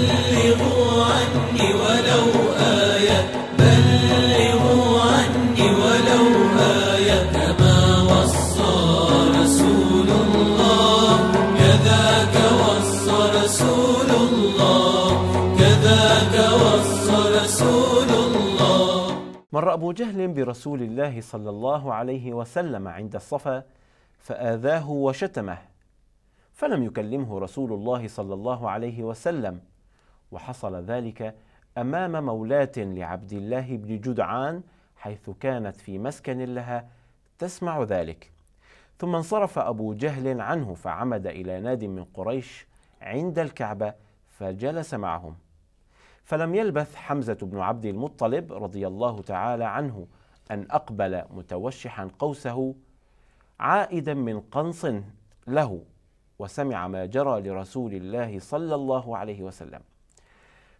بلغوا عني ولو آية بلغوا عني ولو آية كما وصى رسول الله كذاك وصى رسول الله كذاك وصى رسول الله مر أبو جهل برسول الله صلى الله عليه وسلم عند الصفا فآذاه وشتمه فلم يكلمه رسول الله صلى الله عليه وسلم وحصل ذلك أمام مولاة لعبد الله بن جدعان حيث كانت في مسكن لها تسمع ذلك ثم انصرف أبو جهل عنه فعمد إلى ناد من قريش عند الكعبة فجلس معهم فلم يلبث حمزة بن عبد المطلب رضي الله تعالى عنه أن أقبل متوشحا قوسه عائدا من قنص له وسمع ما جرى لرسول الله صلى الله عليه وسلم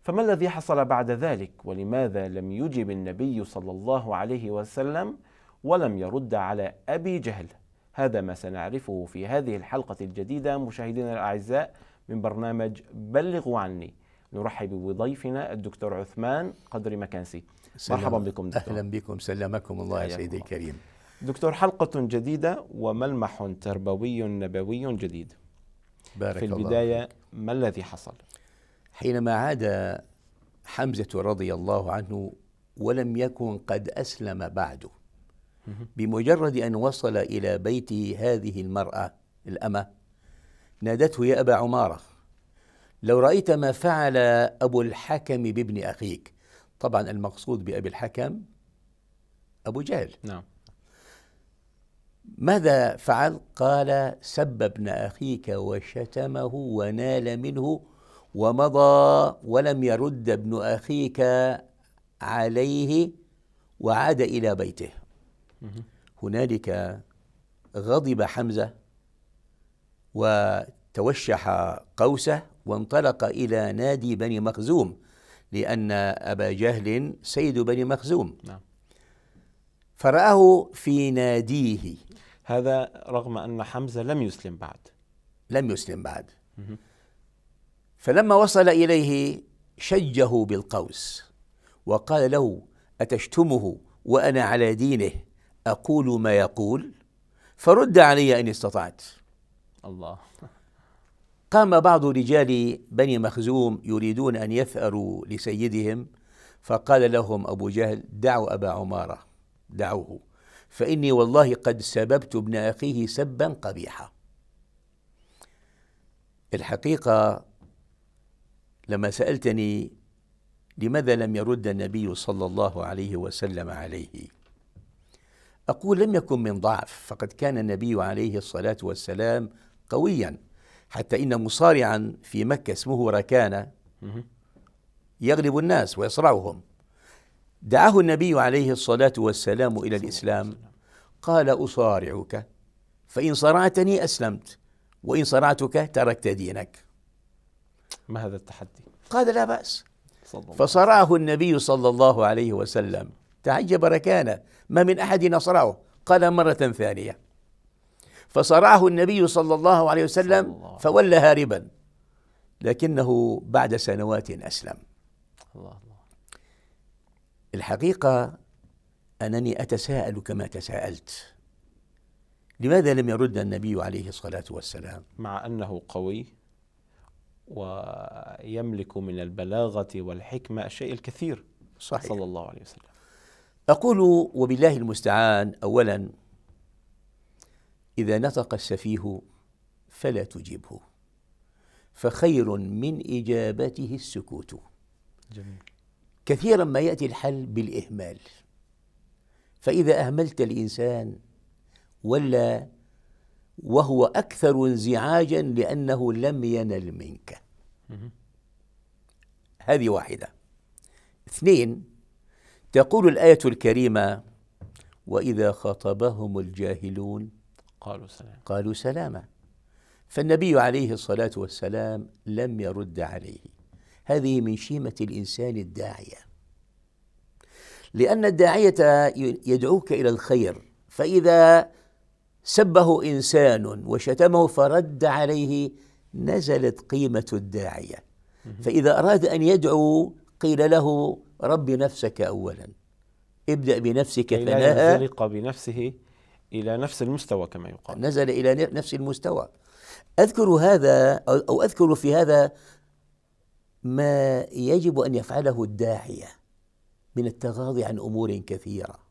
فما الذي حصل بعد ذلك ولماذا لم يجب النبي صلى الله عليه وسلم ولم يرد على ابي جهل هذا ما سنعرفه في هذه الحلقه الجديده مشاهدينا الاعزاء من برنامج بلغوا عني نرحب بضيفنا الدكتور عثمان قدر مكانسي مرحبا بكم دكتور. اهلا بكم سلمكم الله يا سيدي الكريم دكتور حلقة جديدة وملمح تربوي نبوي جديد بارك في البداية الله ما الذي حصل؟ حينما عاد حمزة رضي الله عنه ولم يكن قد أسلم بعده بمجرد أن وصل إلى بيته هذه المرأة الأمة نادته يا أبا عمارة لو رأيت ما فعل أبو الحكم بابن أخيك طبعا المقصود بأبي الحكم أبو جهل نعم ماذا فعل؟ قال سب ابن أخيك وشتمه ونال منه ومضى ولم يرد ابن اخيك عليه وعاد الى بيته هنالك غضب حمزه وتوشح قوسه وانطلق الى نادي بني مخزوم لان ابا جهل سيد بني مخزوم نعم. فراه في ناديه هذا رغم ان حمزه لم يسلم بعد لم يسلم بعد فلما وصل اليه شجه بالقوس وقال له اتشتمه وانا على دينه اقول ما يقول فرد علي ان استطعت الله قام بعض رجال بني مخزوم يريدون ان يثاروا لسيدهم فقال لهم ابو جهل دعوا ابا عماره دعوه فاني والله قد سببت ابن اخيه سبا قبيحا الحقيقه لما سألتني لماذا لم يرد النبي صلى الله عليه وسلم عليه أقول لم يكن من ضعف فقد كان النبي عليه الصلاة والسلام قويا حتى إن مصارعا في مكة اسمه ركانة يغلب الناس ويصرعهم دعاه النبي عليه الصلاة والسلام إلى الإسلام قال أصارعك فإن صرعتني أسلمت وإن صرعتك تركت دينك ما هذا التحدي؟ قال لا بأس فصرعه النبي صلى الله عليه وسلم تعجب ركانه ما من أحد نصرعه قال مرة ثانية فصرعه النبي صلى الله عليه وسلم الله. فولى هاربا لكنه بعد سنوات أسلم الله الله. الحقيقة أنني أتساءل كما تساءلت لماذا لم يرد النبي عليه الصلاة والسلام مع أنه قوي ويملك من البلاغة والحكمة الشيء الكثير صحيح صلى الله عليه وسلم أقول وبالله المستعان أولا إذا نطق السفيه فلا تجيبه فخير من إجابته السكوت جميل كثيرا ما يأتي الحل بالإهمال فإذا أهملت الإنسان ولا وهو أكثر انزعاجا لأنه لم ينل منك هذه واحدة اثنين تقول الآية الكريمة وإذا خاطبهم الجاهلون قالوا سلام قالوا سلاما فالنبي عليه الصلاة والسلام لم يرد عليه هذه من شيمة الإنسان الداعية لأن الداعية يدعوك إلى الخير فإذا سبه انسان وشتمه فرد عليه نزلت قيمه الداعيه فاذا اراد ان يدعو قيل له رب نفسك اولا ابدا بنفسك فنهى ينزلق بنفسه الى نفس المستوى كما يقال نزل الى نفس المستوى اذكر هذا او اذكر في هذا ما يجب ان يفعله الداعيه من التغاضي عن امور كثيره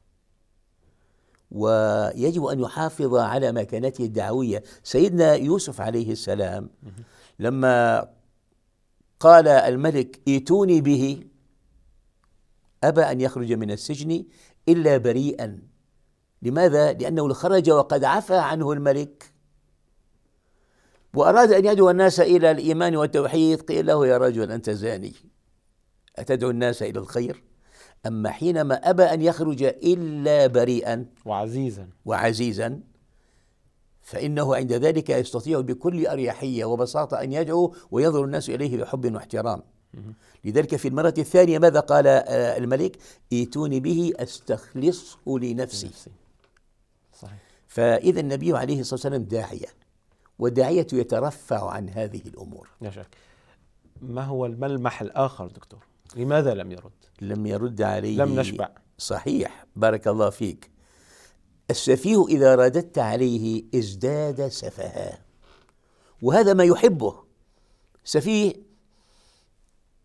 ويجب أن يحافظ على مكانته الدعوية سيدنا يوسف عليه السلام لما قال الملك ائتوني به أبى أن يخرج من السجن إلا بريئا لماذا؟ لأنه خرج وقد عفى عنه الملك وأراد أن يدعو الناس إلى الإيمان والتوحيد قيل له يا رجل أنت زاني أتدعو الناس إلى الخير؟ أما حينما أبى أن يخرج إلا بريئا وعزيزا وعزيزا فإنه عند ذلك يستطيع بكل أريحية وبساطة أن يدعو وينظر الناس إليه بحب واحترام لذلك في المرة الثانية ماذا قال آه، الملك ائتوني به أستخلصه لنفسي صحيح. فإذا النبي عليه الصلاة والسلام داعية والداعية يترفع عن هذه الأمور لا شك ما هو الملمح الآخر دكتور لماذا لم يرد؟ لم يرد عليه لم نشبع صحيح بارك الله فيك السفيه إذا رددت عليه ازداد سفها وهذا ما يحبه سفيه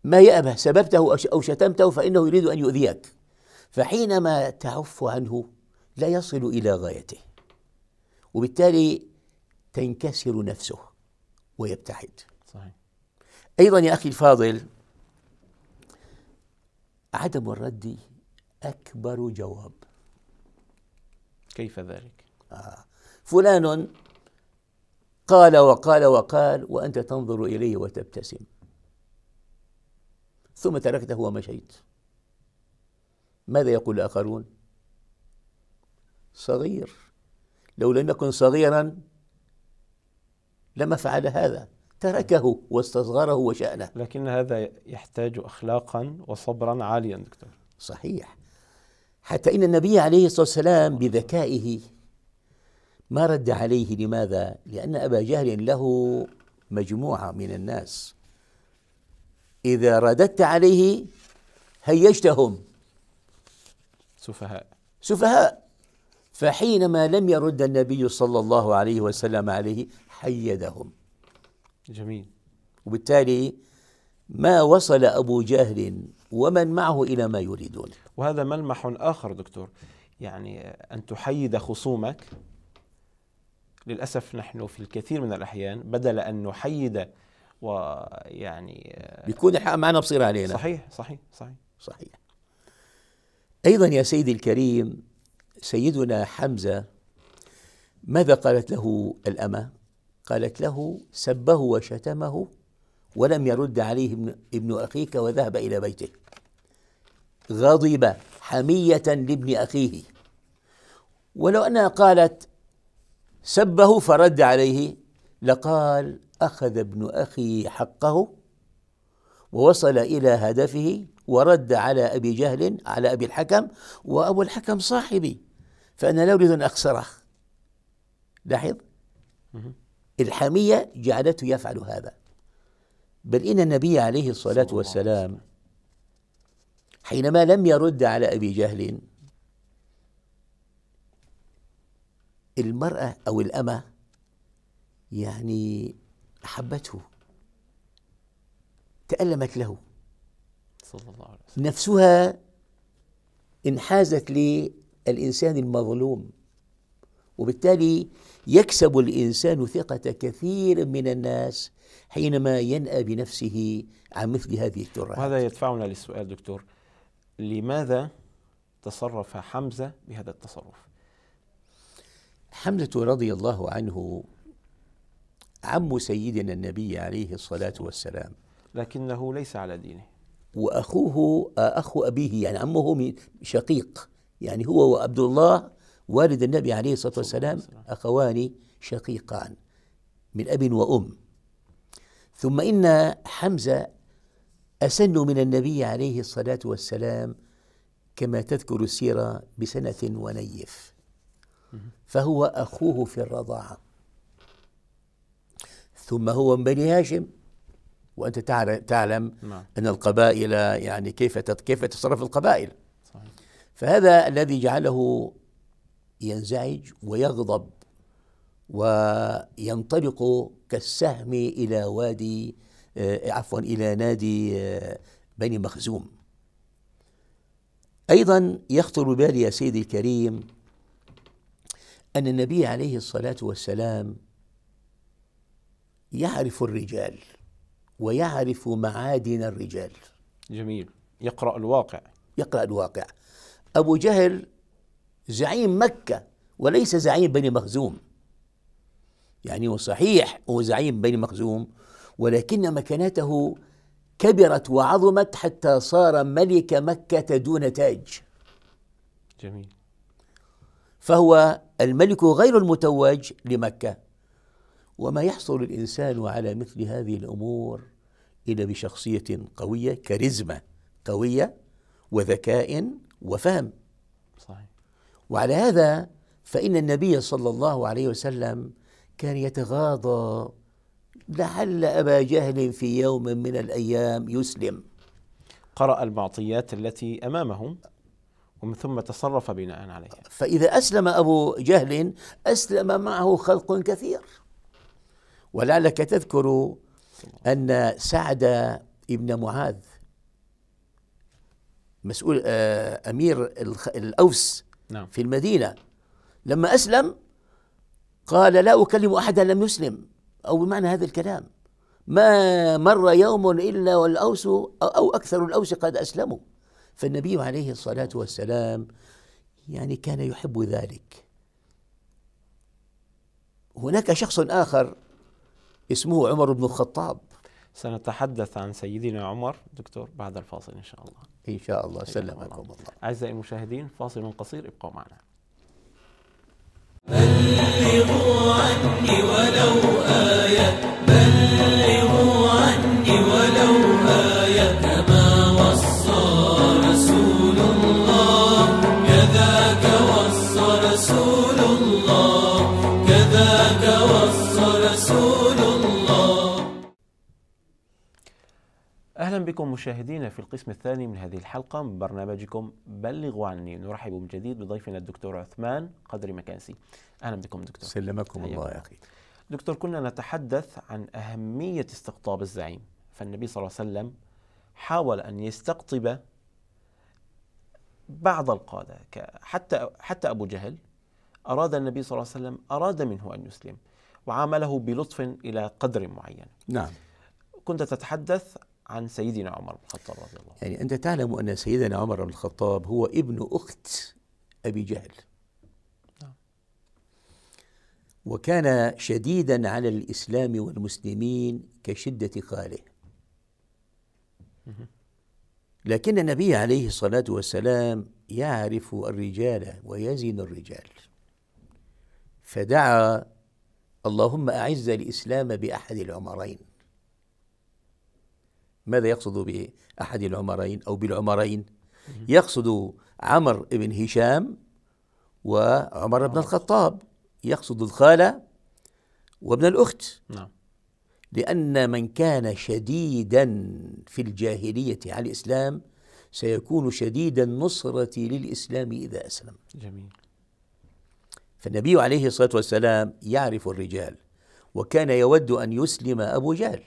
ما يأبه سببته أو شتمته فإنه يريد أن يؤذيك فحينما تعف عنه لا يصل إلى غايته وبالتالي تنكسر نفسه ويبتعد صحيح. أيضا يا أخي الفاضل عدم الرد أكبر جواب كيف ذلك؟ آه. فلان قال وقال وقال وأنت تنظر إليه وتبتسم ثم تركته ومشيت ماذا يقول الآخرون؟ صغير لو لم يكن صغيرا لما فعل هذا تركه واستصغره وشأنه لكن هذا يحتاج أخلاقا وصبرا عاليا دكتور صحيح حتى إن النبي عليه الصلاة والسلام بذكائه ما رد عليه لماذا؟ لأن أبا جهل له مجموعة من الناس إذا رددت عليه هيجتهم سفهاء سفهاء فحينما لم يرد النبي صلى الله عليه وسلم عليه حيدهم جميل وبالتالي ما وصل أبو جهل ومن معه إلى ما يريدون وهذا ملمح آخر دكتور يعني أن تحيد خصومك للأسف نحن في الكثير من الأحيان بدل أن نحيد ويعني بيكون الحق معنا بصير علينا صحيح صحيح صحيح صحيح أيضا يا سيدي الكريم سيدنا حمزة ماذا قالت له الأمة قالت له سبه وشتمه ولم يرد عليه ابن أخيك وذهب إلى بيته غضب حمية لابن أخيه ولو أنها قالت سبه فرد عليه لقال أخذ ابن أخي حقه ووصل إلى هدفه ورد على أبي جهل على أبي الحكم وأبو الحكم صاحبي فأنا لا أريد أن أخسره لاحظ الحمية جعلته يفعل هذا بل إن النبي عليه الصلاة والسلام حينما لم يرد على أبي جهل المرأة أو الأمة يعني أحبته تألمت له صلى الله عليه وسلم نفسها انحازت للإنسان المظلوم وبالتالي يكسب الانسان ثقه كثير من الناس حينما ينأى بنفسه عن مثل هذه الترهات وهذا يدفعنا للسؤال دكتور لماذا تصرف حمزه بهذا التصرف حمزه رضي الله عنه عم سيدنا النبي عليه الصلاه والسلام لكنه ليس على دينه واخوه اخو ابيه يعني عمه شقيق يعني هو وعبد الله والد النبي عليه الصلاة والسلام أخوان شقيقان من أب وأم ثم إن حمزة أسن من النبي عليه الصلاة والسلام كما تذكر السيرة بسنة ونيف فهو أخوه في الرضاعة ثم هو من بني هاشم وأنت تعلم نعم. أن القبائل يعني كيف كيف تصرف القبائل صحيح. فهذا الذي جعله ينزعج ويغضب وينطلق كالسهم إلى وادي آه، عفوا إلى نادي آه، بني مخزوم أيضا يخطر ببالي يا سيدي الكريم أن النبي عليه الصلاة والسلام يعرف الرجال ويعرف معادن الرجال جميل يقرأ الواقع يقرأ الواقع أبو جهل زعيم مكة وليس زعيم بني مخزوم يعني وصحيح هو زعيم بني مخزوم ولكن مكانته كبرت وعظمت حتى صار ملك مكة دون تاج جميل فهو الملك غير المتوج لمكة وما يحصل الإنسان على مثل هذه الأمور إلا بشخصية قوية كاريزما قوية وذكاء وفهم صحيح وعلى هذا فإن النبي صلى الله عليه وسلم كان يتغاضى لعل أبا جهل في يوم من الأيام يسلم قرأ المعطيات التي أمامه ومن ثم تصرف بناء عليها فإذا أسلم أبو جهل أسلم معه خلق كثير ولعلك تذكر أن سعد ابن معاذ مسؤول آه، أمير الأوس نعم. في المدينة لما أسلم قال لا أكلم أحدا لم يسلم أو بمعنى هذا الكلام ما مر يوم إلا والأوس أو أكثر الأوس قد أسلموا فالنبي عليه الصلاة والسلام يعني كان يحب ذلك هناك شخص آخر اسمه عمر بن الخطاب سنتحدث عن سيدنا عمر دكتور بعد الفاصل إن شاء الله إن شاء الله سلمكم الله أعزائي المشاهدين فاصل قصير ابقوا معنا بلغوا عني ولو آية بلغوا عني ولو أهلا بكم مشاهدينا في القسم الثاني من هذه الحلقة من برنامجكم بلغوا عني نرحب من جديد بضيفنا الدكتور عثمان قدري مكانسي أهلا بكم دكتور سلمكم الله يا أخي دكتور كنا نتحدث عن أهمية استقطاب الزعيم فالنبي صلى الله عليه وسلم حاول أن يستقطب بعض القادة حتى حتى أبو جهل أراد النبي صلى الله عليه وسلم أراد منه أن يسلم وعامله بلطف إلى قدر معين نعم كنت تتحدث عن سيدنا عمر بن الخطاب رضي الله عنه يعني أنت تعلم أن سيدنا عمر بن الخطاب هو ابن أخت أبي جهل نعم. وكان شديدا على الإسلام والمسلمين كشدة خاله لكن النبي عليه الصلاة والسلام يعرف الرجال ويزن الرجال فدعا اللهم أعز الإسلام بأحد العمرين ماذا يقصد بأحد العمرين أو بالعمرين يقصد عمر بن هشام وعمر بن الخطاب يقصد الخالة وابن الأخت نعم لأن من كان شديدا في الجاهلية على الإسلام سيكون شديد النصرة للإسلام إذا أسلم جميل فالنبي عليه الصلاة والسلام يعرف الرجال وكان يود أن يسلم أبو جهل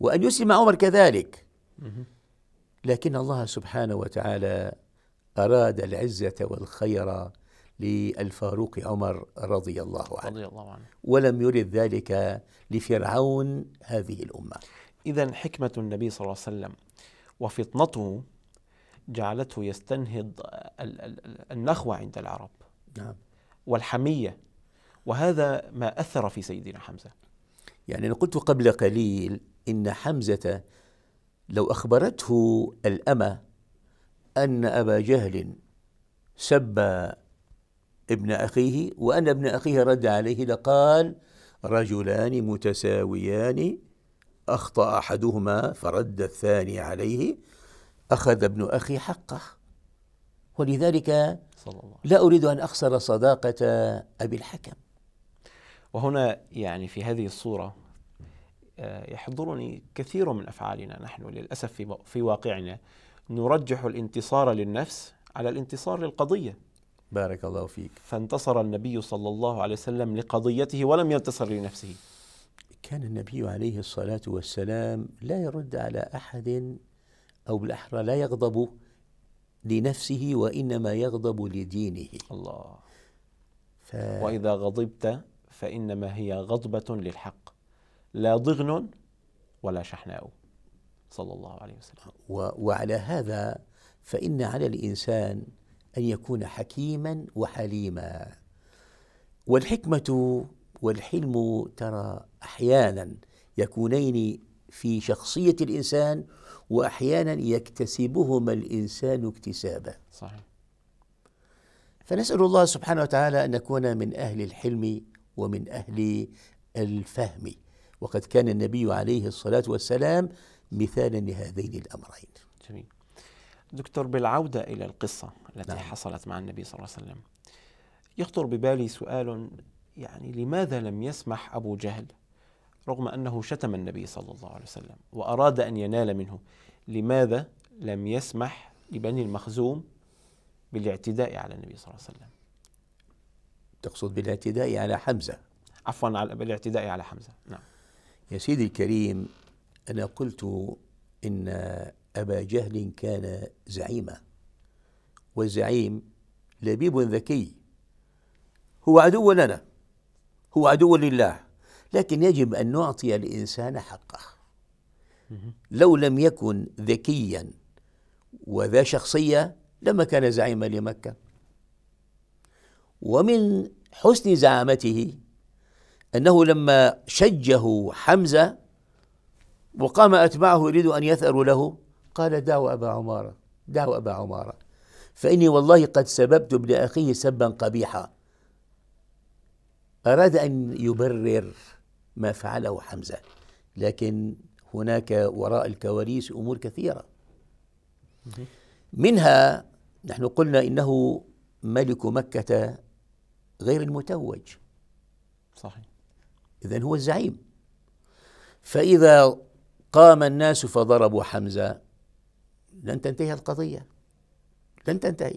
وأن يسلم عمر كذلك لكن الله سبحانه وتعالى أراد العزة والخير للفاروق عمر رضي الله عنه رضي الله عنه ولم يرد ذلك لفرعون هذه الأمة إذا حكمة النبي صلى الله عليه وسلم وفطنته جعلته يستنهض النخوة عند العرب نعم والحمية وهذا ما أثر في سيدنا حمزة يعني أنا قلت قبل قليل إن حمزة لو أخبرته الأمة أن أبا جهل سب ابن أخيه وأن ابن أخيه رد عليه لقال رجلان متساويان أخطأ أحدهما فرد الثاني عليه أخذ ابن أخي حقه ولذلك لا أريد أن أخسر صداقة أبي الحكم وهنا يعني في هذه الصورة آه، يحضرني كثير من افعالنا نحن للاسف في في واقعنا نرجح الانتصار للنفس على الانتصار للقضيه. بارك الله فيك. فانتصر النبي صلى الله عليه وسلم لقضيته ولم ينتصر لنفسه. كان النبي عليه الصلاه والسلام لا يرد على احد او بالاحرى لا يغضب لنفسه وانما يغضب لدينه. الله. ف... واذا غضبت فانما هي غضبه للحق. لا ضغن ولا شحناء صلى الله عليه وسلم وعلى هذا فإن على الإنسان أن يكون حكيما وحليما والحكمة والحلم ترى أحيانا يكونين في شخصية الإنسان وأحيانا يكتسبهما الإنسان اكتسابا صحيح فنسأل الله سبحانه وتعالى أن نكون من أهل الحلم ومن أهل الفهم وقد كان النبي عليه الصلاة والسلام مثالا لهذين الأمرين جميل دكتور بالعودة إلى القصة التي نعم. حصلت مع النبي صلى الله عليه وسلم يخطر ببالي سؤال يعني لماذا لم يسمح أبو جهل رغم أنه شتم النبي صلى الله عليه وسلم وأراد أن ينال منه لماذا لم يسمح لبني المخزوم بالاعتداء على النبي صلى الله عليه وسلم تقصد بالاعتداء على حمزة عفوا على بالاعتداء على حمزة نعم يا سيدي الكريم أنا قلت إن أبا جهل كان زعيما والزعيم لبيب ذكي هو عدو لنا هو عدو لله لكن يجب أن نعطي الإنسان حقه لو لم يكن ذكيا وذا شخصية لما كان زعيما لمكة ومن حسن زعامته أنه لما شجه حمزة وقام أتباعه يريد أن يثأروا له قال دعوا أبا عمارة دعوا أبا عمارة فإني والله قد سببت ابن أخيه سبا قبيحا أراد أن يبرر ما فعله حمزة لكن هناك وراء الكواليس أمور كثيرة منها نحن قلنا إنه ملك مكة غير المتوج صحيح إذا هو الزعيم فإذا قام الناس فضربوا حمزة لن تنتهي القضية لن تنتهي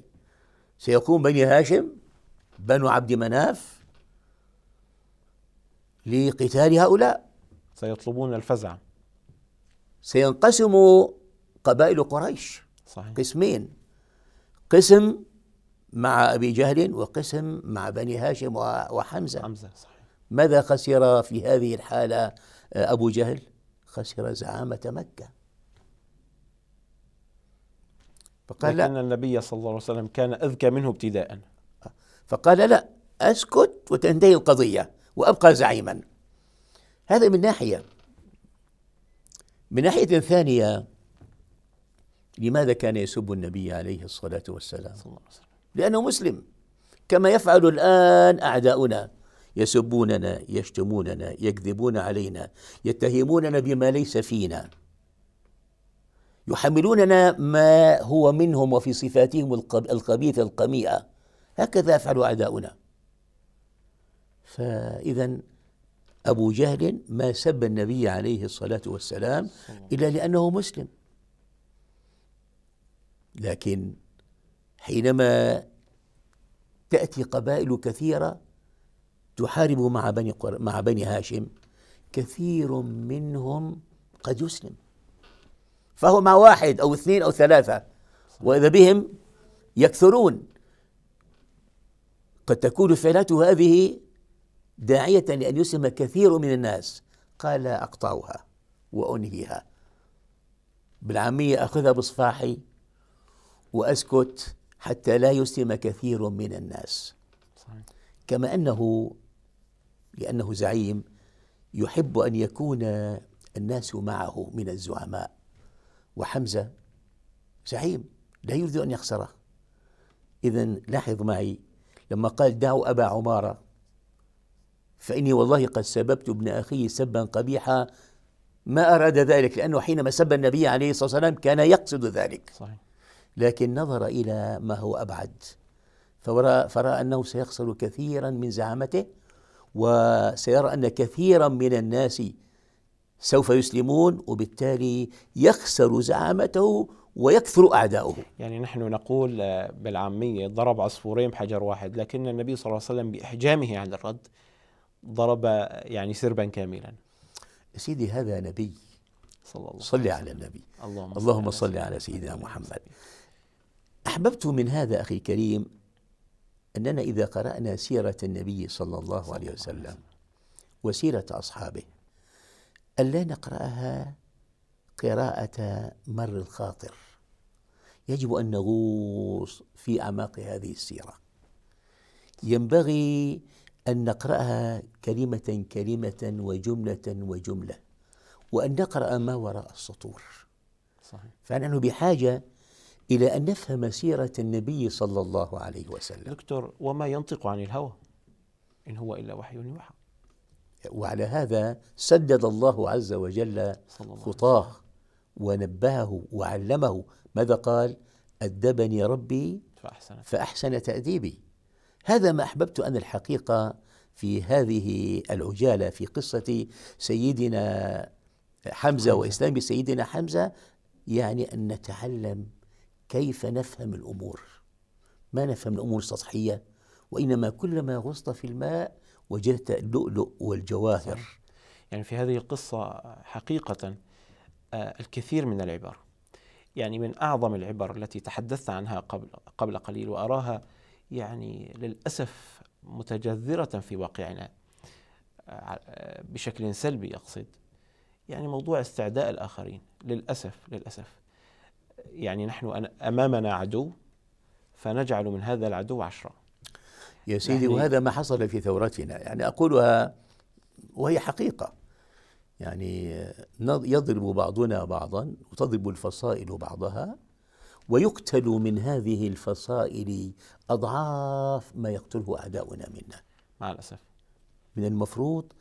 سيقوم بني هاشم بنو عبد مناف لقتال هؤلاء سيطلبون الفزع سينقسم قبائل قريش صحيح. قسمين قسم مع أبي جهل وقسم مع بني هاشم وحمزة حمزة صحيح. ماذا خسر في هذه الحالة أبو جهل خسر زعامة مكة فقال لكن لا. النبي صلى الله عليه وسلم كان أذكى منه ابتداء فقال لا أسكت وتنتهي القضية وأبقى زعيما هذا من ناحية من ناحية ثانية لماذا كان يسب النبي عليه الصلاة والسلام لأنه مسلم كما يفعل الآن أعداؤنا يسبوننا يشتموننا يكذبون علينا يتهموننا بما ليس فينا يحملوننا ما هو منهم وفي صفاتهم الخبيثه القميئه هكذا يفعل اعداؤنا فاذا ابو جهل ما سب النبي عليه الصلاه والسلام الا لانه مسلم لكن حينما تاتي قبائل كثيره تحارب مع بني مع بني هاشم كثير منهم قد يسلم فهو مع واحد او اثنين او ثلاثه واذا بهم يكثرون قد تكون فعلته هذه داعيه لان يسلم كثير من الناس قال اقطعها وانهيها بالعاميه اخذها بصفاحي واسكت حتى لا يسلم كثير من الناس كما انه لأنه زعيم يحب أن يكون الناس معه من الزعماء وحمزة زعيم لا يريد أن يخسره إذا لاحظ معي لما قال دعوا أبا عمارة فإني والله قد سببت ابن أخي سبا قبيحا ما أراد ذلك لأنه حينما سب النبي عليه الصلاة والسلام كان يقصد ذلك صحيح. لكن نظر إلى ما هو أبعد فرأى أنه سيخسر كثيرا من زعامته وسيرى أن كثيرا من الناس سوف يسلمون وبالتالي يخسر زعامته ويكثر أعداؤه يعني نحن نقول آه، بالعامية ضرب عصفورين بحجر واحد لكن النبي صلى الله عليه وسلم بإحجامه عن الرد ضرب يعني سربا كاملا سيدي هذا نبي صلى الله صلي على النبي اللهم, اللهم صل على سيدنا محمد أحببت من هذا أخي الكريم أننا إذا قرأنا سيرة النبي صلى الله عليه وسلم وسيرة أصحابه ألا نقرأها قراءة مر الخاطر يجب أن نغوص في أعماق هذه السيرة ينبغي أن نقرأها كلمة كلمة وجملة وجملة وأن نقرأ ما وراء السطور صحيح. فنحن بحاجة إلى أن نفهم سيرة النبي صلى الله عليه وسلم دكتور وما ينطق عن الهوى إن هو إلا وحي يوحى وعلى هذا سدد الله عز وجل خطاه ونبهه وعلمه ماذا قال أدبني ربي فأحسن, فأحسن تأديبي هذا ما أحببت أن الحقيقة في هذه العجالة في قصة سيدنا حمزة وإسلام سيدنا حمزة يعني أن نتعلم كيف نفهم الأمور ما نفهم الأمور السطحية وإنما كلما غصت في الماء وجدت اللؤلؤ والجواهر صحيح. يعني في هذه القصة حقيقة آه، الكثير من العبر يعني من أعظم العبر التي تحدثت عنها قبل, قبل قليل وأراها يعني للأسف متجذرة في واقعنا آه، بشكل سلبي أقصد يعني موضوع استعداء الآخرين للأسف للأسف يعني نحن أمامنا عدو فنجعل من هذا العدو عشرة يا سيدي يعني وهذا ما حصل في ثورتنا يعني أقولها وهي حقيقة يعني يضرب بعضنا بعضا وتضرب الفصائل بعضها ويقتل من هذه الفصائل أضعاف ما يقتله أعداؤنا منا مع الأسف من المفروض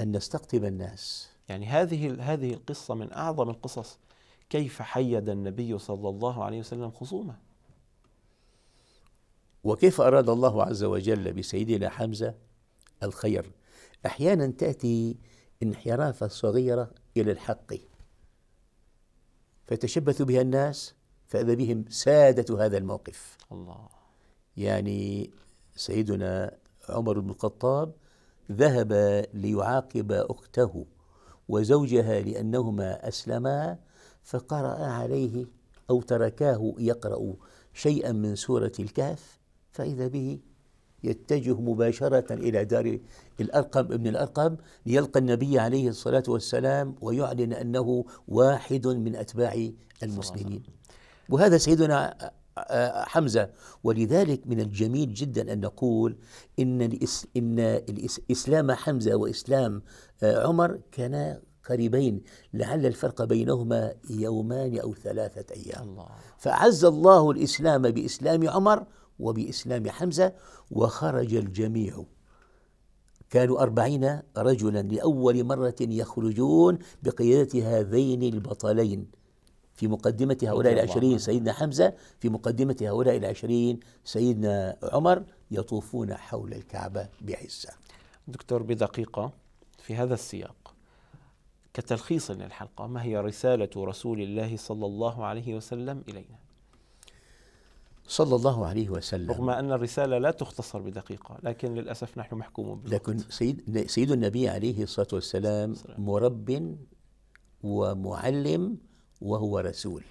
أن نستقطب الناس يعني هذه هذه القصة من أعظم القصص كيف حيد النبي صلى الله عليه وسلم خصومه وكيف أراد الله عز وجل بسيدنا حمزة الخير أحيانا تأتي انحرافة صغيرة إلى الحق فيتشبث بها الناس فإذا بهم سادة هذا الموقف الله يعني سيدنا عمر بن الخطاب ذهب ليعاقب أخته وزوجها لأنهما أسلما فقرأ عليه أو تركاه يقرأ شيئا من سورة الكهف فإذا به يتجه مباشرة إلى دار الأرقم ابن الأرقم ليلقى النبي عليه الصلاة والسلام ويعلن أنه واحد من أتباع المسلمين وهذا سيدنا حمزة ولذلك من الجميل جدا أن نقول إن, الإس إن إسلام حمزة وإسلام عمر كان قريبين لعل الفرق بينهما يومان أو ثلاثة أيام الله. فأعز الله الإسلام بإسلام عمر وبإسلام حمزة وخرج الجميع كانوا أربعين رجلا لأول مرة يخرجون بقيادة هذين البطلين في مقدمة هؤلاء العشرين سيدنا حمزة في مقدمة هؤلاء العشرين سيدنا عمر يطوفون حول الكعبة بعزة دكتور بدقيقة في هذا السياق كتلخيص للحلقة ما هي رسالة رسول الله صلى الله عليه وسلم إلينا صلى الله عليه وسلم رغم أن الرسالة لا تختصر بدقيقة لكن للأسف نحن محكومون بالوقت لكن سيد, سيد النبي عليه الصلاة والسلام مرب ومعلم وهو رسول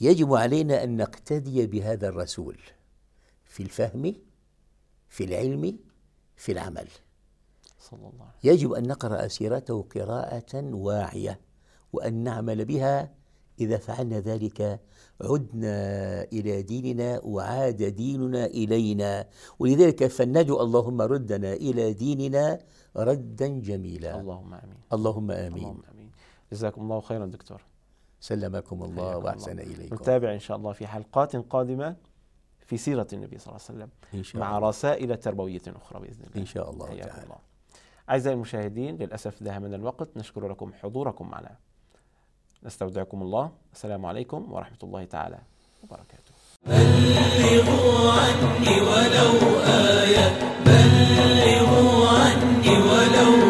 يجب علينا أن نقتدي بهذا الرسول في الفهم في العلم في العمل صلى الله عليه يجب أن نقرأ سيرته قراءة واعية وأن نعمل بها إذا فعلنا ذلك عدنا إلى ديننا وعاد ديننا إلينا ولذلك فلندعو اللهم ردنا إلى ديننا ردا جميلا اللهم آمين اللهم آمين, اللهم آمين. جزاكم الله خيرا دكتور سلمكم الله وأحسن إليكم نتابع إن شاء الله في حلقات قادمة في سيرة النبي صلى الله عليه وسلم إن شاء الله. مع رسائل تربوية أخرى بإذن الله إن شاء الله تعالى الله. أعزائي المشاهدين للأسف ذهب من الوقت نشكر لكم حضوركم معنا نستودعكم الله السلام عليكم ورحمة الله تعالى وبركاته بلغوا عني ولو آية بلغوا عني ولو